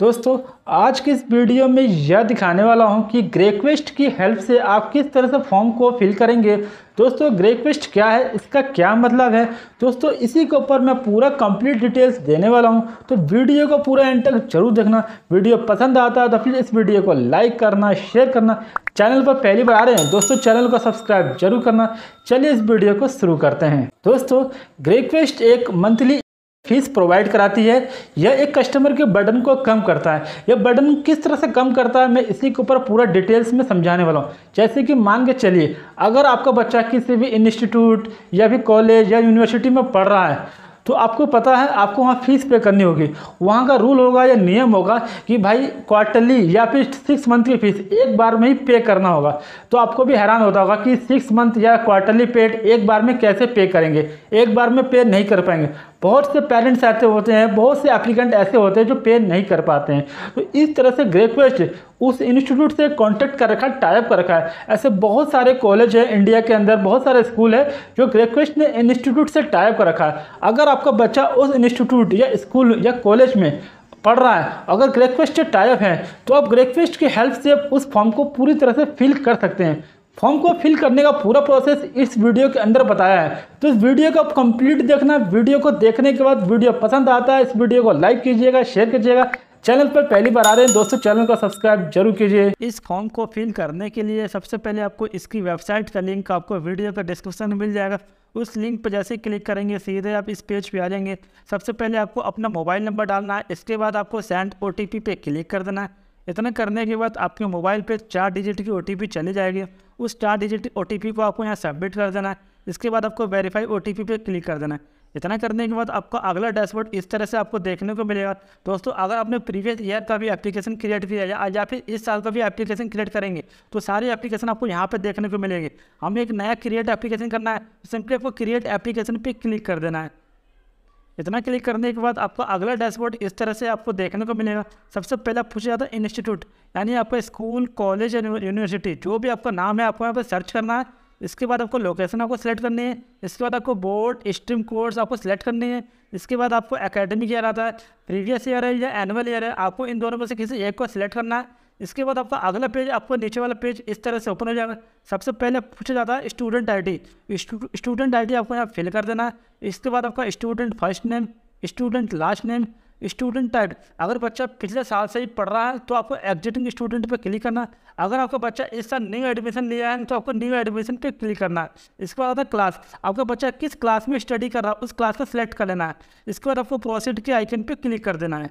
दोस्तों आज के इस वीडियो में यह दिखाने वाला हूं कि ग्रेक्वेस्ट की हेल्प से आप किस तरह से फॉर्म को फिल करेंगे दोस्तों ग्रेक्वेस्ट क्या है इसका क्या मतलब है दोस्तों इसी के ऊपर मैं पूरा कंप्लीट डिटेल्स देने वाला हूं तो वीडियो को पूरा एंड तक जरूर देखना वीडियो पसंद आता है तो फिर इस वीडियो को लाइक करना शेयर करना चैनल पर पहली बार आ रहे हैं दोस्तों चैनल को सब्सक्राइब जरूर करना चलिए इस वीडियो को शुरू करते हैं दोस्तों ग्रेक्वेस्ट एक मंथली फीस प्रोवाइड कराती है यह एक कस्टमर के बर्डन को कम करता है यह बर्डन किस तरह से कम करता है मैं इसी के ऊपर पूरा डिटेल्स में समझाने वाला हूँ जैसे कि मान के चलिए अगर आपका बच्चा किसी भी इंस्टीट्यूट या भी कॉलेज या यूनिवर्सिटी में पढ़ रहा है तो आपको पता है आपको वहाँ फ़ीस पे करनी होगी वहाँ का रूल होगा या नियम होगा कि भाई क्वार्टरली या फिर सिक्स मंथ की फ़ीस एक बार में ही पे करना होगा तो आपको भी हैरान होता होगा कि सिक्स मंथ या क्वार्टरली पेड एक बार में कैसे पे करेंगे एक बार में पे नहीं कर पाएंगे बहुत से पेरेंट्स ऐसे होते हैं बहुत से एप्लीकेंट ऐसे होते हैं जो पे नहीं कर पाते हैं तो इस तरह से ग्रेक्वेस्ट उस इंस्टीट्यूट से कांटेक्ट कर रखा है टाइप कर रखा है ऐसे बहुत सारे कॉलेज हैं इंडिया के अंदर बहुत सारे स्कूल है जो ग्रेक्वेस्ट ने इंस्टीट्यूट से टाइप कर रखा है अगर आपका बच्चा उस इंस्टीट्यूट या स्कूल या कॉलेज में पढ़ रहा है अगर ग्रेक्वेस्ट टाइप है तो आप ग्रेक्वेस्ट की हेल्प से उस फॉर्म को पूरी तरह से फिल कर सकते हैं फॉर्म को फिल करने का पूरा प्रोसेस इस वीडियो के अंदर बताया है तो इस वीडियो को आप कंप्लीट देखना वीडियो को देखने के बाद वीडियो पसंद आता है इस वीडियो को लाइक कीजिएगा शेयर कीजिएगा चैनल पर पहली बार आ रहे हैं दोस्तों चैनल को सब्सक्राइब जरूर कीजिए इस फॉर्म को फिल करने के लिए सबसे पहले आपको इसकी वेबसाइट का लिंक आपको वीडियो का डिस्क्रिप्शन में मिल जाएगा उस लिंक पर जैसे क्लिक करेंगे सीधे आप इस पेज पर आ जाएंगे सबसे पहले आपको अपना मोबाइल नंबर डालना है इसके बाद आपको सेंड ओ पे क्लिक कर देना है इतना करने के बाद आपके मोबाइल पर चार डिजिट की ओ चली जाएगी उस चार डिजिट ओ को आपको यहाँ सबमिट कर देना है इसके बाद आपको वेरीफाई ओ टी पे क्लिक कर देना है इतना करने के बाद आपको अगला डैशबोर्ड इस तरह से आपको देखने को मिलेगा दोस्तों अगर आपने प्रीवियस ईयर का भी एप्लीकेशन क्रिएट किया या या फिर इस साल का भी एप्लीकेशन क्रिएट करेंगे तो सारे एप्लीकेशन आपको यहाँ पे देखने को मिलेंगे हमें एक नया क्रिएट एप्लीकेशन करना है सिंपली आपको क्रिएट एप्लीकेशन पर क्लिक कर देना है इतना क्लिक करने के बाद आपको अगला डैशबोर्ड इस तरह से आपको देखने को मिलेगा सबसे पहले पूछा जाता है इंस्टीट्यूट यानी आपका स्कूल कॉलेज यूनिवर्सिटी जो भी आपका नाम है आपको यहाँ पर सर्च करना है इसके बाद आपको लोकेशन आपको सेलेक्ट करनी है इसके बाद आपको बोर्ड स्ट्रीम कोर्स आपको सेलेक्ट करनी है इसके बाद आपको एकेडमिक ईयर आता है प्रीवियस ईयर है या एनुअल ईयर है आपको इन दोनों में से किसी एक को सिलेक्ट करना है इसके बाद आपका अगला पेज आपको नीचे वाला पेज इस तरह से ओपन हो जाएगा सबसे पहले पूछा जाता है स्टूडेंट आईडी स्टूडेंट आईडी आपको यहाँ फिल कर देना है इसके बाद आपका student first name student last name student type अगर बच्चा पिछले साल से ही पढ़ रहा है तो आपको एग्जिटिंग स्टूडेंट पर क्लिक करना अगर आपका बच्चा इस साल न्यू एडमिशन लिया है तो आपको न्यू एडमिशन पे क्लिक करना है इसके बाद आता है क्लास आपका बच्चा किस क्लास में स्टडी कर रहा है उस क्लास को सिलेक्ट कर लेना है इसके बाद आपको प्रोसीड के आइकन पर क्लिक कर देना है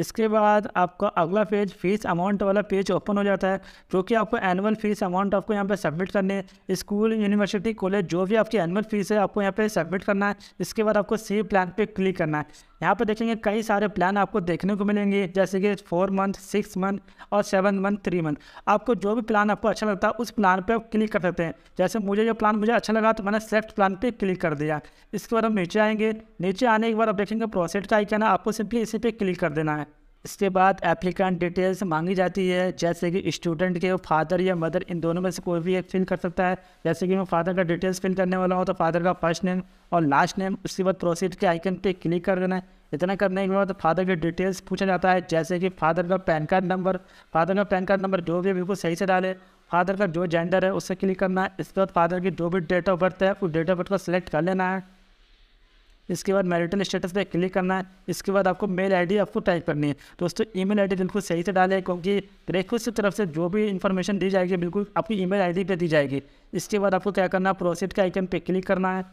इसके बाद आपका अगला पेज फीस अमाउंट वाला पेज ओपन हो जाता है जो कि आपको एनुअल फीस अमाउंट आपको यहाँ पे सबमिट करने है स्कूल यूनिवर्सिटी कॉलेज जो भी आपकी एनुअल फीस है आपको यहाँ पे सबमिट करना है इसके बाद आपको सेव प्लान पे क्लिक करना है यहाँ पर देखेंगे कई सारे प्लान आपको देखने को मिलेंगे जैसे कि फोर मंथ सिक्स मंथ और सेवन मंथ थ्री मंथ आपको जो भी प्लान आपको अच्छा लगता है उस प्लान पर क्लिक कर सकते हैं जैसे मुझे जो प्लान मुझे अच्छा लगा तो मैंने सेलेक्ट प्लान पर क्लिक कर दिया इसके बाद हम नीचे आएंगे नीचे आने के बाद आप देखेंगे प्रोसेस का आइकन है आपको सिंपली इसी पर क्लिक कर देना है इसके बाद एप्लीकेंट डिटेल्स मांगी जाती है जैसे कि स्टूडेंट के फादर या मदर इन दोनों में से कोई भी एक फिल कर सकता है जैसे कि मैं फादर का डिटेल्स फिल करने वाला हूँ तो फादर का फर्स्ट नेम और लास्ट नेम उसके बाद प्रोसीड के आइकन पे क्लिक कर देना है इतना करने के बाद फादर के डिटेल्स पूछा जाता है जैसे कि फादर का पैन कार्ड नंबर फादर का पैन कार्ड नंबर जो भी बिल्कुल सही से डाले फादर का जो जेंडर है उससे क्लिक करना है इसके बाद फादर की जो भी डेट ऑफ बर्थ है उस डेट ऑफ बर्थ को सिलेक्ट कर लेना है इसके बाद मैरिटल स्टेटस पे क्लिक करना है इसके बाद आपको मेल आईडी आपको टाइप करनी है तो दोस्तों ईमेल आईडी बिल्कुल सही से डालें क्योंकि रेक्वेस्ट की तरफ से जो भी इन्फॉर्मेशन दी जाएगी बिल्कुल आपकी ईमेल आईडी पे दी जाएगी इसके बाद आपको क्या करना है प्रोसेट के आइकन पे क्लिक करना है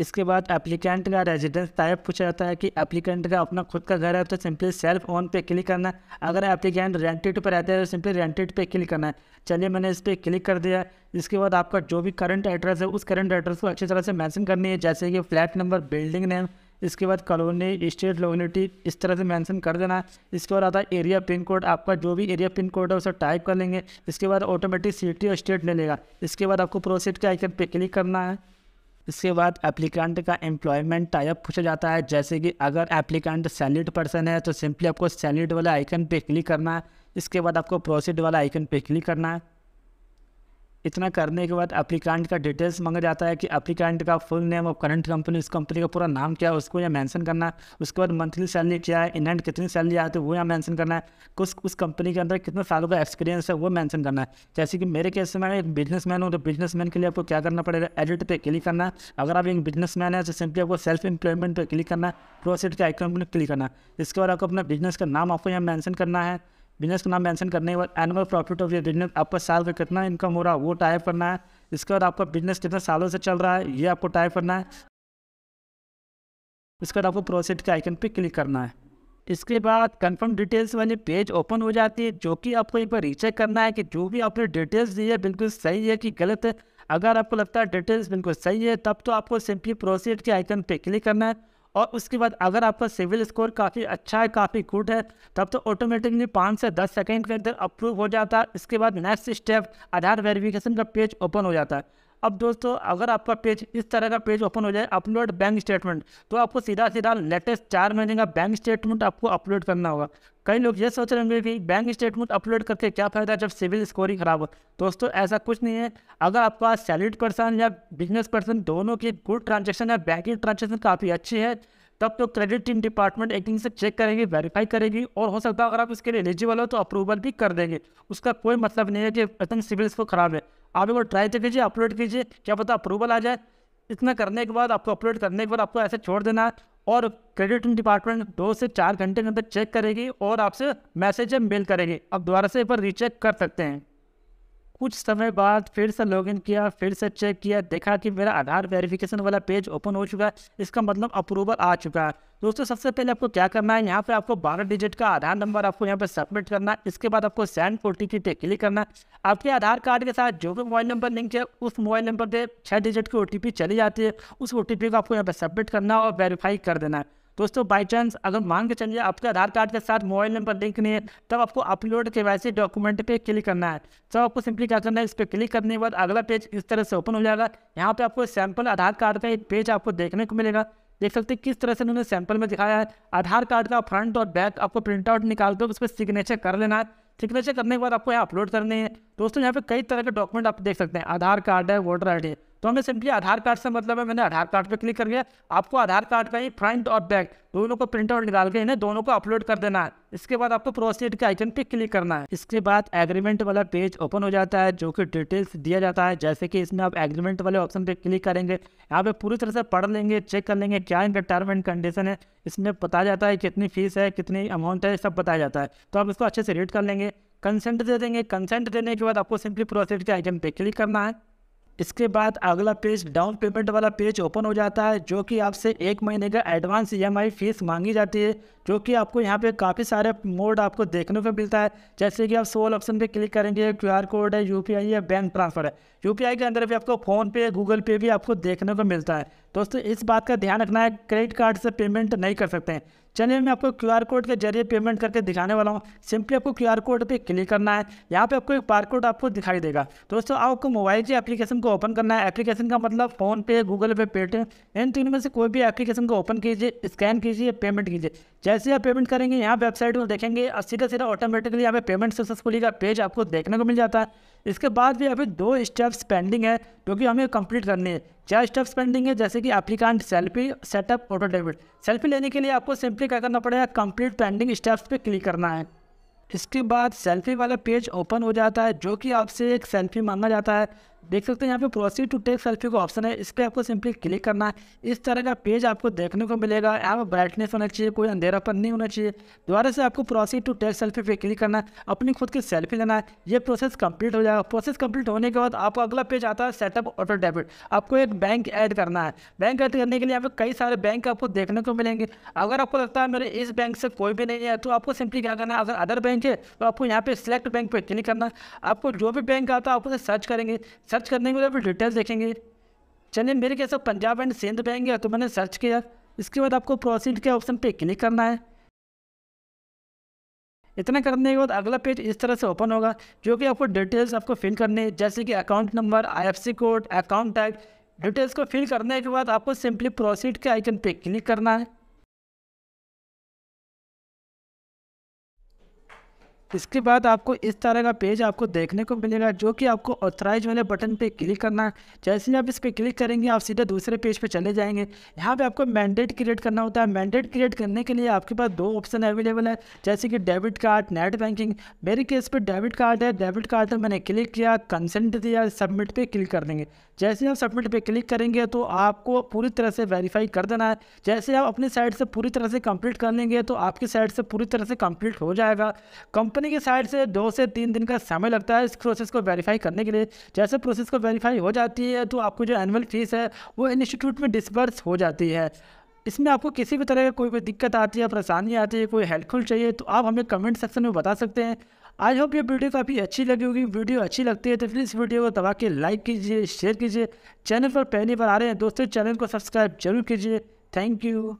इसके बाद एप्लीकेंट का रेजिडेंस टाइप पूछा जाता है कि एप्लीकेंट का अपना खुद का घर है तो सिंपली सेल्फ ओन पे क्लिक करना है अगर एप्लीकेंट रेंटेड पर रहता है तो सिंपली रेंटेड पे क्लिक करना है चलिए मैंने इस पर क्लिक कर दिया इसके बाद आपका जो भी करंट एड्रेस है उस करंट एड्रेस को अच्छी तरह से मैंसन करनी है जैसे कि फ्लैट नंबर बिल्डिंग नेम इसके बाद कॉलोनी स्टेट लोनिटी इस तरह से मैंसन कर देना इसके बाद आता है एरिया पिन कोड आपका जो भी एरिया पिन कोड है उसे टाइप कर लेंगे इसके बाद ऑटोमेटिक सिटी और स्टेट ले लेगा इसके बाद आपको प्रोसेट के आइकन पे क्लिक करना है इसके बाद एप्लीकेंट का एम्प्लॉयमेंट टाइप पूछा जाता है जैसे कि अगर एप्लीकेंट सैलरीड पर्सन है तो सिंपली आपको सैलरीड वाला आइकन पे क्लिक करना है इसके बाद आपको प्रोसीड वाला आइकन पे क्लिक करना है इतना करने के बाद अप्लीकेंट का डिटेल्स मांगा जाता है कि अप्लीकांट का फुल नेम और करंट कंपनी उस कंपनी का पूरा नाम क्या है उसको यहाँ मैंसन करना उसके बाद मंथली सैलरी क्या है इन कितनी सैलरी आती है वो यहाँ मैंसन करना है कुछ उस कंपनी के अंदर कितने सालों का एक्सपीरियंस है वो मैंसन करना है जैसे कि मेरे केस में मैं एक बिजनेस मैन हूँ तो बिजनेस मैन के लिए आपको क्या करना पड़ेगा एडिट पर क्लिक करना अगर आप एक बिजनेस मैन है तो सिंपली आपको सेल्फ एम्प्लॉयमेंट पर क्लिक करना है प्रोसेट के आइकन पर क्लिक करना इसके बाद आपको अपना बिजनेस का नाम आपको यहाँ मैंसन करना है बिजनेस का नाम मेंशन करने के बाद एनुअल प्रॉफिट ऑफ ये बिजनेस आपका साल का कितना इनकम हो रहा है वो टाइप करना है इसके बाद आपका बिजनेस कितने सालों से चल रहा है ये आपको टाइप करना है इसके बाद आपको प्रोसेट के आइकन पर क्लिक करना है इसके बाद कंफर्म डिटेल्स वाली पेज ओपन हो जाती है जो कि आपको एक बार रीचेक करना है कि जो भी आपने डिटेल्स दी है बिल्कुल सही है कि गलत है अगर आपको लगता है डिटेल्स बिल्कुल सही है तब तो आपको सिंपली प्रोसीड के आइकन पे क्लिक करना है और उसके बाद अगर आपका सिविल स्कोर काफ़ी अच्छा है काफ़ी गुड है तब तो ऑटोमेटिकली पाँच से दस सेकेंड के अंदर अप्रूव हो जाता है इसके बाद नेक्स्ट स्टेप आधार वेरिफिकेशन का पेज ओपन हो जाता है अब दोस्तों अगर आपका पेज इस तरह का पेज ओपन हो जाए अपलोड बैंक स्टेटमेंट तो आपको सीधा सीधा लेटेस्ट चार महीने का बैंक स्टेटमेंट आपको अपलोड करना होगा कई लोग ये सोच रहे होंगे कि बैंक स्टेटमेंट अपलोड करके क्या फ़ायदा जब सिविल स्कोर ही खराब हो दोस्तों ऐसा कुछ नहीं है अगर आपका सैलरीड पर्सन या बिजनेस पर्सन दोनों की गुड ट्रांजेक्शन या बैंकिंग ट्रांजेक्शन काफ़ी अच्छी है तब तो क्रेडिट टीम डिपार्टमेंट एक दिन से चेक करेगी वेरीफाई करेगी और हो सकता है अगर आप इसके लिए एलिजिबल हो तो अप्रूवल भी कर देंगे उसका कोई मतलब नहीं है कि एकदम सिविल स्कोर खराब है आप एक बार ट्राई तो कीजिए अपलोड कीजिए क्या पता अप्रूवल आ जाए इतना करने के बाद आपको अपलोड करने के बाद आपको ऐसे छोड़ देना है और क्रेडिट डिपार्टमेंट दो से चार घंटे के अंदर चेक करेगी और आपसे मैसेज मेल करेगी आप दोबारा से एक बार रीचेक कर सकते हैं कुछ समय बाद फिर से लॉगिन किया फिर से चेक किया देखा कि मेरा आधार वेरिफिकेशन वाला पेज ओपन हो चुका है इसका मतलब अप्रूवल आ चुका है दोस्तों सबसे पहले आपको क्या करना है यहाँ पे आपको 12 डिजिट का आधार नंबर आपको यहाँ पे सबमिट करना है इसके बाद आपको सेंड ओ टी पे क्लिक करना है आपके आधार कार्ड के साथ जो भी मोबाइल नंबर लिंक है उस मोबाइल नंबर पर छः डिजिट की ओ चली जाती है उस ओ को आपको यहाँ पर सबमिट करना और वेरीफाई कर देना है दोस्तों बाई चांस अगर मान के चलिए आपके आधार कार्ड के साथ मोबाइल नंबर लिंक नहीं है तब आपको अपलोड के वैसे डॉक्यूमेंट पे क्लिक करना है तो आपको सिंपली क्या करना है इस पर क्लिक करने के बाद अगला पेज इस तरह से ओपन हो जाएगा यहाँ पे आपको सैम्पल आधार कार्ड का एक पेज आपको देखने को मिलेगा देख सकते हैं किस तरह से उन्होंने सैंपल में दिखाया है आधार कार्ड का फ्रंट और बैक आपको प्रिंट आउट निकाल कर उस पर सिग्नेचर कर लेना है सिग्नेचर करने के बाद आपको यहाँ अपलोड करने हैं दोस्तों यहाँ पे कई तरह के डॉक्यूमेंट आप देख सकते हैं आधार कार्ड है वोटर आई तो हमें सिंपली आधार कार्ड से मतलब है मैंने आधार कार्ड पे क्लिक कर दिया आपको आधार कार्ड का ही फ्रंट और बैक दोनों को प्रिंट आउट निकाल के इन्हें दोनों को अपलोड कर देना है इसके बाद आपको प्रोसीड के आइकन पे क्लिक करना है इसके बाद एग्रीमेंट वाला पेज ओपन हो जाता है जो कि डिटेल्स दिया जाता है जैसे कि इसमें आप एग्रीमेंट वाले ऑप्शन पे क्लिक करेंगे यहाँ पे पूरी तरह से पढ़ लेंगे चेक कर लेंगे क्या इनका टर्म एंड कंडीशन है इसमें बताया जाता है कितनी फीस है कितनी अमाउंट है सब बताया जाता है तो आप इसको अच्छे से रीड कर लेंगे कंसेंट दे देंगे कंसेंट देने के बाद आपको सिंपली प्रोसीड के आइटम पे क्लिक करना है इसके बाद अगला पेज डाउन पेमेंट वाला पेज ओपन हो जाता है जो कि आपसे एक महीने का एडवांस ई फीस मांगी जाती है जो कि आपको यहाँ पे काफ़ी सारे मोड आपको देखने को मिलता है जैसे कि आप सोल ऑप्शन पे क्लिक करेंगे क्यू आर कोड है यू पी आई है बैंक ट्रांसफर है यू पी आई के अंदर भी आपको फ़ोन पे गूगल पे भी आपको देखने को मिलता है दोस्तों इस बात का ध्यान रखना है क्रेडिट कार्ड से पेमेंट नहीं कर सकते हैं चलिए मैं आपको क्यू आर कोड के जरिए पेमेंट करके दिखाने वाला हूँ सिंपली आपको क्यू आर कोड पर क्लिक करना है यहाँ पे आपको एक बार कोड आपको दिखाई देगा दोस्तों आपको मोबाइल की एप्लीकेशन को ओपन करना है एप्लीकेशन का मतलब फ़ोन पे गूगल पे पेटीएम इन तीनों में से कोई भी एप्लीकेशन को ओपन कीजिए स्कैन कीजिए पेमेंट कीजिए जैसे आप पेमेंट करेंगे यहाँ वेबसाइट में देखेंगे और सीधा सीधा ऑटोमेटिकली यहाँ पे पेमेंट सक्सेसफुली का पेज आपको देखने को मिल जाता है इसके बाद भी अभी दो स्टेप्स पेंडिंग है जो कि हमें कंप्लीट करनी है चार स्टेप्स पेंडिंग है जैसे कि applicant selfie setup auto debit selfie लेने के लिए आपको सिंपली क्या करना पड़ेगा कंप्लीट पेंडिंग स्टेप्स पे क्लिक करना है इसके बाद सेल्फी वाला पेज ओपन हो जाता है जो कि आपसे एक सेल्फी मांगा जाता है देख सकते हैं यहाँ पे प्रोसीड टू टेक सेल्फी का ऑप्शन है इस पर आपको सिंपली क्लिक करना है इस तरह का पेज आपको देखने को मिलेगा यहाँ पर ब्राइटनेस होना चाहिए कोई अंधेरापन नहीं होना चाहिए दोबारा से आपको प्रोसीड टू टेक सेल्फी पे क्लिक करना है अपनी खुद की सेल्फी लेना है ये प्रोसेस कंप्लीट हो जाएगा प्रोसेस कंप्लीट होने के बाद आपको अगला पेज आता है सेटअप ऑटो डेबिट आपको एक बैंक ऐड करना है बैंक ऐड करने के लिए यहाँ पर कई सारे बैंक आपको देखने को मिलेंगे अगर आपको लगता है मेरे इस बैंक से कोई भी नहीं है तो आपको सिंपली क्या करना है अगर अदर बैंक है तो आपको यहाँ पे सिलेक्ट बैंक पर क्लिक करना आपको जो भी बैंक आता है आप उसे सर्च करेंगे सर्च करने के लिए फिर डिटेल्स देखेंगे चलिए मेरे कैसे पंजाब एंड सिंध बैंक है तो मैंने सर्च किया इसके बाद आपको प्रोसीड के ऑप्शन पे क्लिक करना है इतना करने के बाद अगला पेज इस तरह से ओपन होगा जो कि आपको डिटेल्स आपको फिल करने है जैसे कि account number I code account type details को फिल करने के बाद आपको सिंपली प्रोसीड के आइकन पे क्लिक करना है इसके बाद आपको इस तरह का पेज आपको देखने को मिलेगा जो कि आपको ऑथराइज वाले बटन पे क्लिक करना है जैसे ही आप इस पर क्लिक करेंगे आप सीधे दूसरे पेज पे चले जाएंगे यहाँ पे आपको मैंडेट क्रिएट करना होता है मैंडेट क्रिएट करने के लिए आपके पास दो ऑप्शन अवेलेबल है जैसे कि डेबिट कार्ड नेट बैंकिंग मेरे केस पर डेबिट कार्ड है डेबिट कार्ड पर मैंने क्लिक किया कंसेंट दिया सबमिट पर क्लिक कर देंगे जैसे आप सबमिट पर क्लिक करेंगे तो आपको पूरी तरह से वेरीफाई कर देना है जैसे आप अपने साइड से पूरी तरह से कम्प्लीट कर लेंगे तो आपकी साइड से पूरी तरह से कम्प्लीट हो जाएगा कंपनी के साइड से दो से तीन दिन का समय लगता है इस प्रोसेस को वेरीफाई करने के लिए जैसे प्रोसेस को वेरीफाई हो जाती है तो आपको जो एनुअल फीस है वो इंस्टीट्यूट में डिसबर्स हो जाती है इसमें आपको किसी भी तरह की कोई भी दिक्कत आती है परेशानी आती है कोई हेल्पफुल चाहिए तो आप हमें कमेंट सेक्शन में बता सकते हैं आई होप ये वीडियो काफ़ी अच्छी लगी होगी वीडियो अच्छी लगती है तो प्लीज़ वीडियो को दबा के लाइक कीजिए शेयर कीजिए चैनल पर पहली बार आ रहे हैं दोस्तों चैनल को सब्सक्राइब जरूर कीजिए थैंक यू